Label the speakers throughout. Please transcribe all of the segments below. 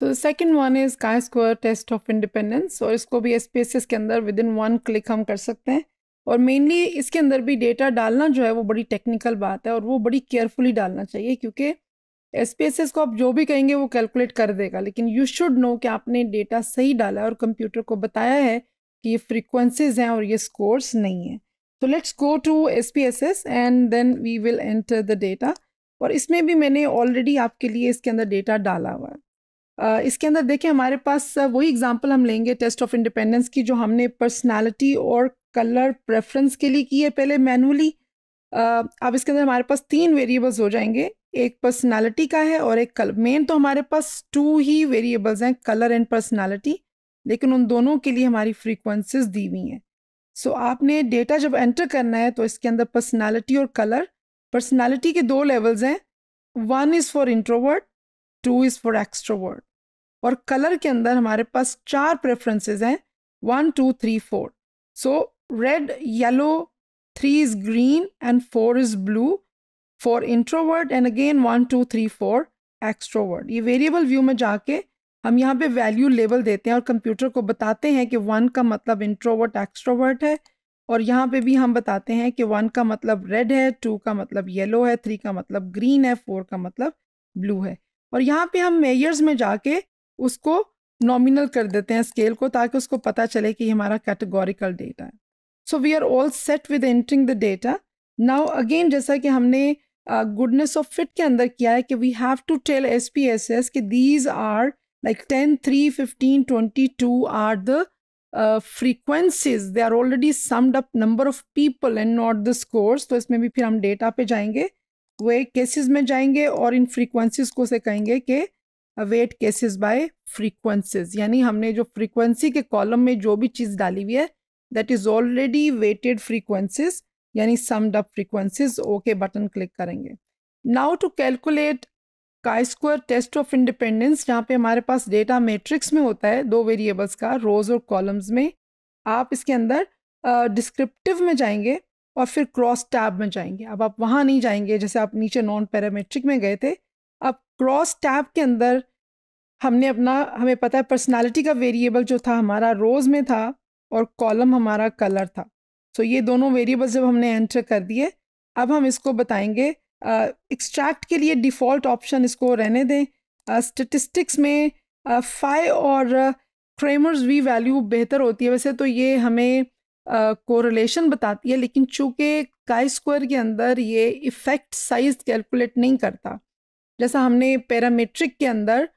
Speaker 1: तो second one is chi square test of independence और इसको भी एस पी एस एस के अंदर विद इन वन क्लिक हम कर सकते हैं और मेनली इसके अंदर भी डेटा डालना जो है वो बड़ी टेक्निकल बात है और वो बड़ी केयरफुली डालना चाहिए क्योंकि एस पी एस एस को आप जो भी कहेंगे वो कैलकुलेट कर देगा लेकिन यू शुड नो कि आपने डेटा सही डाला और कंप्यूटर को बताया है कि ये फ्रिक्वेंसीज हैं और ये स्कोर्स नहीं है तो let's go to S P S S and then we will enter the data और इसमें भी मैंने ऑलरेडी आपके लिए इसके अंदर डेटा डाला हुआ है इसके अंदर देखें हमारे पास वही एग्जांपल हम लेंगे टेस्ट ऑफ इंडिपेंडेंस की जो हमने पर्सनालिटी और कलर प्रेफरेंस के लिए की है पहले मैनुअली अब इसके अंदर हमारे पास तीन वेरिएबल्स हो जाएंगे एक पर्सनालिटी का है और एक कलर मेन तो हमारे पास टू ही वेरिएबल्स हैं कलर एंड पर्सनालिटी लेकिन उन दोनों के लिए हमारी फ्रीक्वेंसीज दी हुई हैं सो आपने डेटा जब एंटर करना है तो इसके अंदर पर्सनैलिटी और कलर पर्सनैलिटी के दो लेवल्स हैं one is for introvert two is for extrovert और कलर के अंदर हमारे पास चार प्रेफरेंसेस हैं one two three four so red yellow three is green and four is blue for introvert and again one two three four extrovert ये variable view में जाके हम यहाँ पे वैल्यू लेवल देते हैं और कंप्यूटर को बताते हैं कि वन का मतलब इंट्रोवर्ट एक्स्ट्रोवर्ट है और यहाँ पे भी हम बताते हैं कि वन का मतलब रेड है टू का मतलब येलो है थ्री का मतलब ग्रीन है फोर का मतलब ब्लू है और यहाँ पे हम मेयर्स में जाके उसको नॉमिनल कर देते हैं स्केल को ताकि उसको पता चले कि हमारा कैटेगोरिकल डेटा है so we are all set with entering the data now again जैसा कि हमने गुडनेस ऑफ फिट के अंदर किया है कि we have to tell S P S S कि these are like ten three fifteen twenty two are the frequencies they are already summed up number of people and not the scores तो इसमें भी फिर हम data पे जाएंगे वे cases में जाएंगे और इन फ्रीक्वेंसीज को से कहेंगे कि वेट केसेस बाय फ्रीक्वेंसीज यानी हमने जो फ्रीक्वेंसी के कॉलम में जो भी चीज़ डाली हुई है that is already weighted frequencies यानी summed up frequencies okay button click करेंगे now to calculate chi square test of independence जहाँ पे हमारे पास डेटा मैट्रिक्स में होता है दो वेरिएबल्स का रोज और कॉलम्स में आप इसके अंदर डिस्क्रिप्टिव uh, में जाएंगे और फिर क्रॉस टैब में जाएंगे अब आप वहाँ नहीं जाएंगे जैसे आप नीचे नॉन पैरामेट्रिक में गए थे अब क्रॉस टैब के अंदर हमने अपना हमें पता है पर्सनालिटी का वेरिएबल जो था हमारा रोज में था और कॉलम हमारा कलर था सो so ये दोनों वेरिएबल जब हमने एंटर कर दिए अब हम इसको बताएंगे एक्सट्रैक्ट uh, के लिए डिफ़ॉल्ट ऑप्शन इसको रहने दें स्टेटिस्टिक्स uh, में फाइ uh, और क्रेमर्स वी वैल्यू बेहतर होती है वैसे तो ये हमें कोरिलेशन uh, बताती है लेकिन चूँकि काई स्क्वायर के अंदर ये इफ़ेक्ट साइज कैलकुलेट नहीं करता जैसा हमने पैरामेट्रिक के अंदर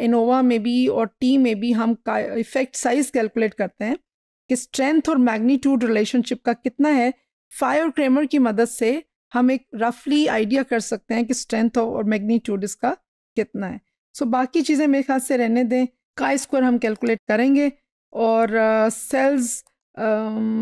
Speaker 1: इनोवा में भी और टी में भी हम इफेक्ट साइज कैलकुलेट करते हैं कि स्ट्रेंथ और मैग्नीट्यूड रिलेशनशिप का कितना है फायर और क्रेमर की मदद से हम एक रफली आइडिया कर सकते हैं कि स्ट्रेंथ और मैग्नीट्यूड इसका कितना है सो so, बाकी चीज़ें मेरे ख्याल से रहने दें का स्क्वायर हम कैलकुलेट करेंगे और cells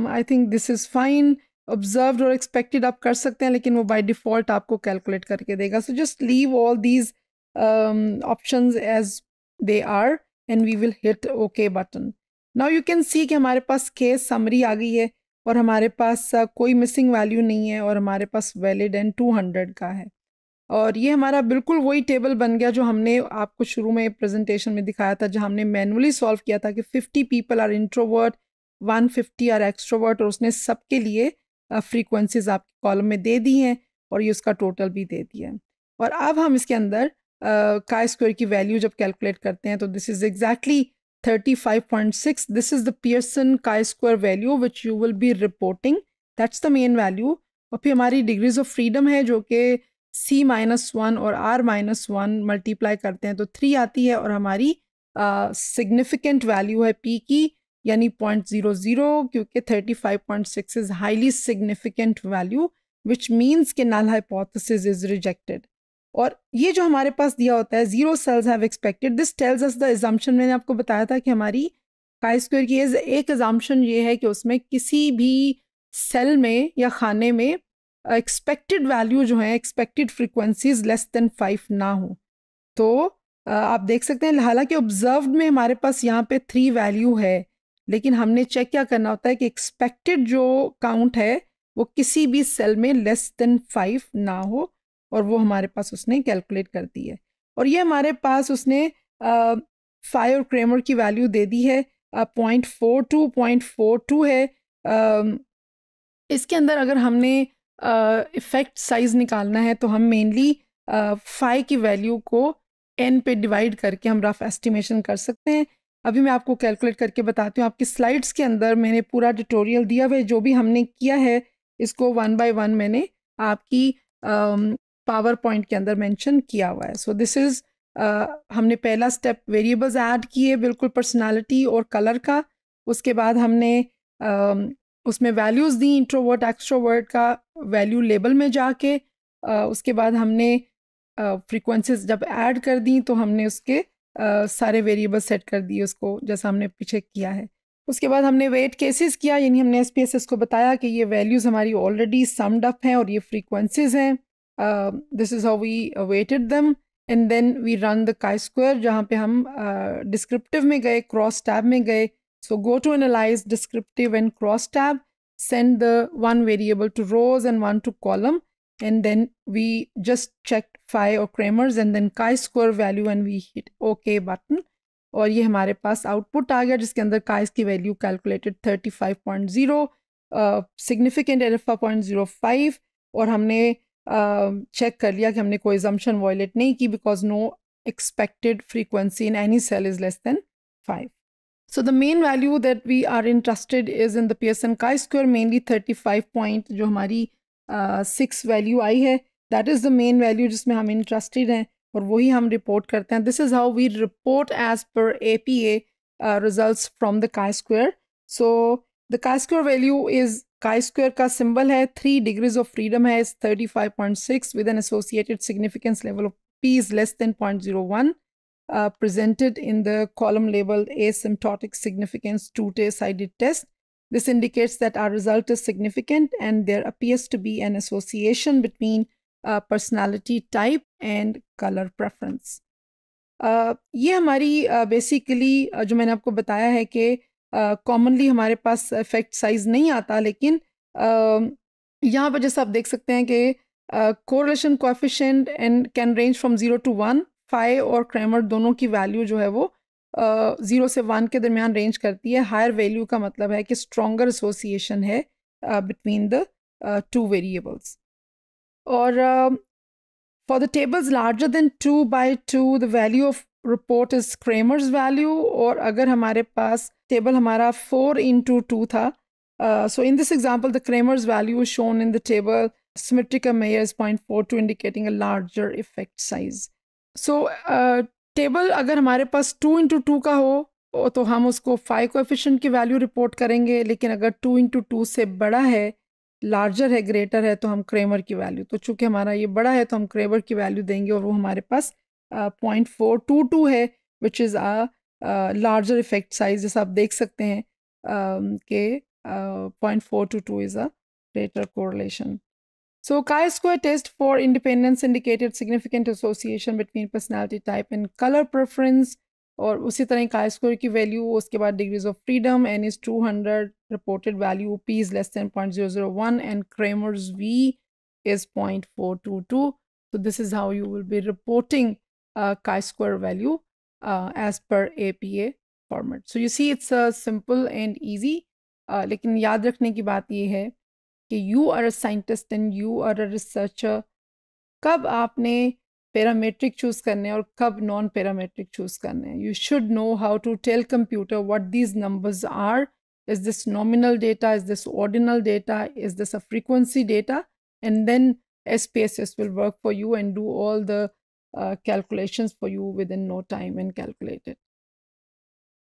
Speaker 1: I think this is fine observed और एक्सपेक्टेड आप कर सकते हैं लेकिन वो बाई डिफ़ॉल्ट आपको कैलकुलेट करके देगा so just leave all these um, options as they are and we will hit OK button. Now you can see कि हमारे पास case summary आ गई है और हमारे पास uh, कोई missing value नहीं है और हमारे पास valid and 200 का है और ये हमारा बिल्कुल वही टेबल बन गया जो हमने आपको शुरू में प्रेजेंटेशन में दिखाया था जहाँ हमने मैनुअली सॉल्व किया था कि 50 people are introvert 150 are extrovert और उसने सबके लिए फ्रीक्वेंसीज uh, आपके कॉलम में दे दी हैं और ये उसका टोटल भी दे दिया है और अब हम इसके अंदर का स्क्वायर की वैल्यू जब कैलकुलेट करते हैं तो this is exactly 35.6 this is the Pearson का square value which you will be reporting that's the main value और फिर हमारी डिग्रीज ऑफ फ्रीडम है जो कि c माइनस वन और r माइनस वन मल्टीप्लाई करते हैं तो थ्री आती है और हमारी सिग्निफिकेंट uh, वैल्यू है p की यानी पॉइंट ज़ीरो ज़ीरो क्योंकि thirty five point six is highly significant value which means के नल हाइपोथिस इज़ रिजेक्टेड और ये जो हमारे पास दिया होता है zero cells have expected this tells us the assumption मैंने आपको बताया था कि हमारी काई स्क्वेयर की एक एजाम्पन ये है कि उसमें किसी भी सेल में या खाने में एक्सपेक्टेड uh, वैल्यू जो है expected frequencies less than five ना हो तो uh, आप देख सकते हैं हालांकि ऑब्जर्व में हमारे पास यहाँ पे थ्री वैल्यू है लेकिन हमने चेक क्या करना होता है कि एक्सपेक्टेड जो काउंट है वो किसी भी सेल में लेस देन फाइव ना हो और वो हमारे पास उसने कैलकुलेट कर दी है और ये हमारे पास उसने फाइव क्रेमर की वैल्यू दे दी है point four two point four two है uh, इसके अंदर अगर हमने इफ़ेक्ट साइज़ निकालना है तो हम मेनली फाइव की वैल्यू को एन पे डिवाइड करके हम रफ एस्टिमेशन कर सकते हैं अभी मैं आपको कैलकुलेट करके बताती हूँ आपकी स्लाइड्स के अंदर मैंने पूरा ट्यूटोरियल दिया हुआ है जो भी हमने किया है इसको वन बाय वन मैंने आपकी पावर पॉइंट के अंदर मेंशन किया हुआ है सो दिस इज़ हमने पहला स्टेप वेरिएबल्स ऐड किए बिल्कुल पर्सनालिटी और कलर का उसके बाद हमने uh, उसमें वैल्यूज़ दी इंट्रोवर्ट एक्स्ट्रोवर्ट का वैल्यू लेबल में जाके uh, उसके बाद हमने फ्रीक्वेंसीज uh, जब ऐड कर दी तो हमने उसके uh, सारे वेरिएबल सेट कर दिए उसको जैसा हमने पीछे किया है उसके बाद हमने वेट केसेस किया यानी हमने एस को बताया कि ये वैल्यूज़ हमारी ऑलरेडी समड अप हैं और ये फ्रीक्वेंसीज हैं this is how we weighted them and then we run the chi square जहाँ पे हम डिस्क्रिप्टिव uh, में गए क्रॉस टैब में गए so go to analyze descriptive and cross tab send the one variable to rows and one to column and then we just check phi और Cramer's and then chi square value and we hit okay button और ये हमारे पास output आ गया जिसके अंदर chi's की value calculated 35.0 significant zero five और हमने चेक कर लिया कि हमने कोई जम्पन वॉयलेट नहीं की because no expected expected frequency in any cell is less than 5. So the main value that we are interested is S N का chi mainly thirty five point जो हमारी uh, वैल्यू आई है that is the main value जिसमें हम interested हैं और वही हम रिपोर्ट करते हैं this is how we report as per A P A result from the chi square so the chi square value is chi square का सिंबल है थ्री डिग्रीज ऑफ फ्रीडम है is 35.6 with an associated significance level of p is less than point zero one presented in the column लेवल asymptotic significance two टे sided test this indicates that our result is significant and there appears to be an association between personality type and colour preference ये हमारी basically uh, uh, जो मैंने आपको बताया है कि कॉमनली हमारे पास इफेक्ट साइज नहीं आता लेकिन यहाँ पर जैसे आप देख सकते हैं कि correlation coefficient and can range from zero to one five और क्रैमर दोनों की वैल्यू जो है वो ज़ीरो से वन के दरमियान रेंज करती है हायर वैल्यू का मतलब है कि स्ट्रॉगर एसोसिएशन है बिटवीन द टू वेरिएबल्स और for the tables larger than two by two the value of report is Cramer's value और अगर हमारे पास टेबल हमारा फोर इंटू टू था so in this example the Cramer's value shown in the table symmetrical measure is point four two indicating a larger effect size so table अगर हमारे पास two into two का हो तो हम उसको फाइव को एफिशेंट की वैल्यू रिपोर्ट करेंगे लेकिन अगर टू इंटू टू से बड़ा है लार्जर है ग्रेटर है तो हम क्रेमर की वैल्यू तो चूंकि हमारा ये बड़ा है तो हम क्रेमर की वैल्यू देंगे और वो हमारे पास पॉइंट फोर टू टू है which is a larger effect size जैसा आप देख सकते हैं के point four two two is a greater correlation so chi square test for independence indicated significant association between personality type and colour preference और उसी तरह का स्क्वायर की वैल्यू उसके बाद degrees of freedom N is two hundred reported value p is less than point zero zero one and Cramer's V is point four two two so this is how you will be reporting chi-square value uh, as per APA format. So you see it's a uh, simple and easy. Lekin yaad rakhne ki baat ye hai you are a scientist and you are a researcher. Kab aapne parametric choose karne aur kab non-parametric choose karne. You should know how to tell computer what these numbers are. Is this nominal data? Is this ordinal data? Is this a frequency data? And then SPSS will work for you and do all the uh, calculations for you within no time and calculate it.